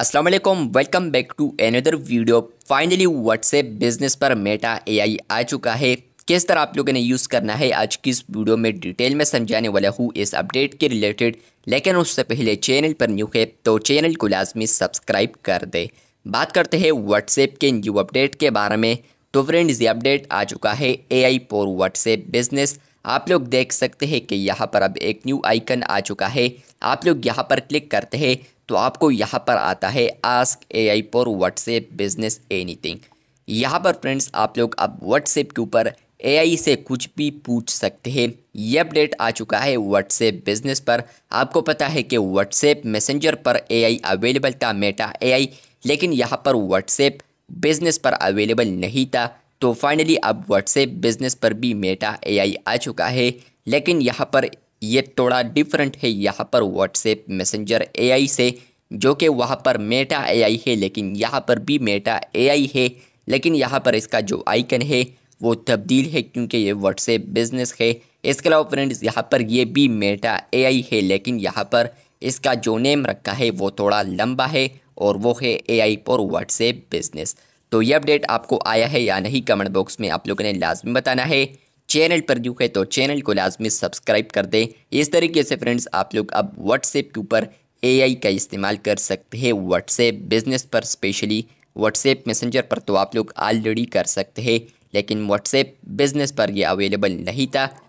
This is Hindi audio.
अस्सलाम वालेकुम welcome back to another video finally WhatsApp business पर मेटा एआई आ चुका है किस तरह आप लोगों ने यूज़ करना है आज की इस वीडियो में डिटेल में समझाने वाला हूँ इस अपडेट के रिलेटेड लेकिन उससे पहले चैनल पर न्यू है तो चैनल को लाजमी सब्सक्राइब कर दे बात करते हैं व्हाट्सएप के न्यू अपडेट के बारे में तो फ्रेंड्स ये अपडेट आ चुका है A I for WhatsApp business आप लोग देख सकते हैं कि यहाँ पर अब एक न्यू आइकन आ चुका है आप लोग यहाँ पर क्लिक करते हैं तो आपको यहाँ पर आता है ask A I for WhatsApp business anything यहाँ पर फ्रेंड्स आप लोग अब व्हाट्सएप के ऊपर आई से कुछ भी पूछ सकते हैं ये अपडेट आ चुका है व्हाट्सएप बिजनेस पर आपको पता है कि व्हाट्सएप मैसेंजर पर आई अवेलेबल था मेटा आई लेकिन यहाँ पर व्हाट्सएप बिजनेस पर अवेलेबल नहीं था तो फाइनली अब व्हाट्सएप बिजनेस पर भी मेटा आई आ चुका है लेकिन यहाँ पर ये थोड़ा डिफरेंट है यहाँ पर व्हाट्सएप मैसेंजर एआई से जो कि वहाँ पर मेटा एआई है लेकिन यहाँ पर भी मेटा एआई है लेकिन यहाँ पर इसका जो आइकन है वो तब्दील है क्योंकि ये व्हाट्सएप बिजनेस है इसके अलावा फ्रेंड्स यहाँ पर ये भी मेटा एआई है लेकिन यहाँ पर इसका जो नेम रखा है वो थोड़ा लंबा है और वो है ए आई पर व्हाट्सएप बिजनेस तो ये अपडेट आपको आया है या नहीं कमेंट बॉक्स में आप लोगों ने लाजमी बताना है चैनल पर न्यू है तो चैनल को लाजमी सब्सक्राइब कर दें इस तरीके से फ्रेंड्स आप लोग अब व्हाट्सएप के ऊपर ए का इस्तेमाल कर सकते हैं व्हाट्सएप बिजनेस पर स्पेशली व्हाट्सएप मैसेंजर पर तो आप लोग ऑलरेडी कर सकते हैं लेकिन व्हाट्सएप बिजनेस पर यह अवेलेबल नहीं था